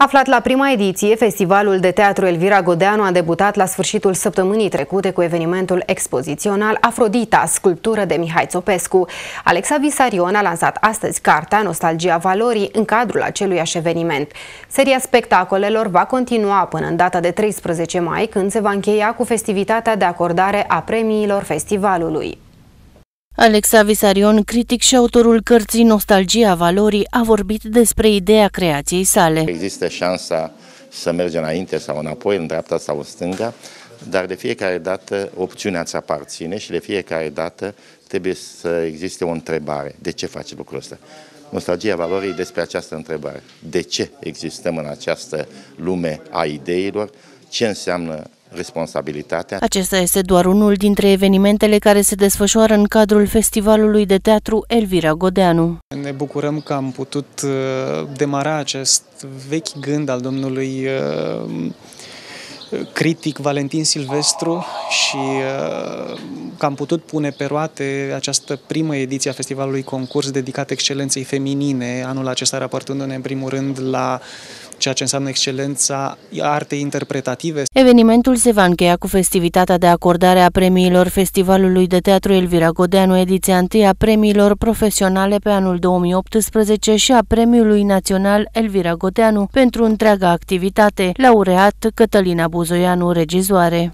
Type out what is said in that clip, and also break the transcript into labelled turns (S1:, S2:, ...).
S1: Aflat la prima ediție, Festivalul de Teatru Elvira Godeanu a debutat la sfârșitul săptămânii trecute cu evenimentul expozițional Afrodita, sculptură de Mihai Țopescu. Alexa Visarion a lansat astăzi cartea Nostalgia Valorii în cadrul aceluiași eveniment. Seria spectacolelor va continua până în data de 13 mai, când se va încheia cu festivitatea de acordare a premiilor festivalului.
S2: Alexa Visarion, critic și autorul cărții Nostalgia Valorii, a vorbit despre ideea creației sale.
S3: Există șansa să mergi înainte sau înapoi, în dreapta sau în stânga, dar de fiecare dată opțiunea ți aparține și de fiecare dată trebuie să existe o întrebare. De ce faci lucrul ăsta? Nostalgia valorii despre această întrebare. De ce existăm în această lume a ideilor? Ce înseamnă responsabilitatea. Acesta
S2: este doar unul dintre evenimentele care se desfășoară în cadrul Festivalului de Teatru Elvira Godeanu.
S4: Ne bucurăm că am putut uh, demara acest vechi gând al domnului uh, critic Valentin Silvestru și uh, că am putut pune pe roate această primă ediție a Festivalului Concurs dedicat excelenței feminine, anul acesta raportându-ne în primul rând la ceea ce înseamnă excelența artei interpretative.
S2: Evenimentul se va încheia cu festivitatea de acordare a premiilor Festivalului de Teatru Elvira Godeanu, ediția 1 a premiilor profesionale pe anul 2018 și a premiului național Elvira Godeanu pentru întreaga activitate, laureat Cătălina Buzoianu, regizoare.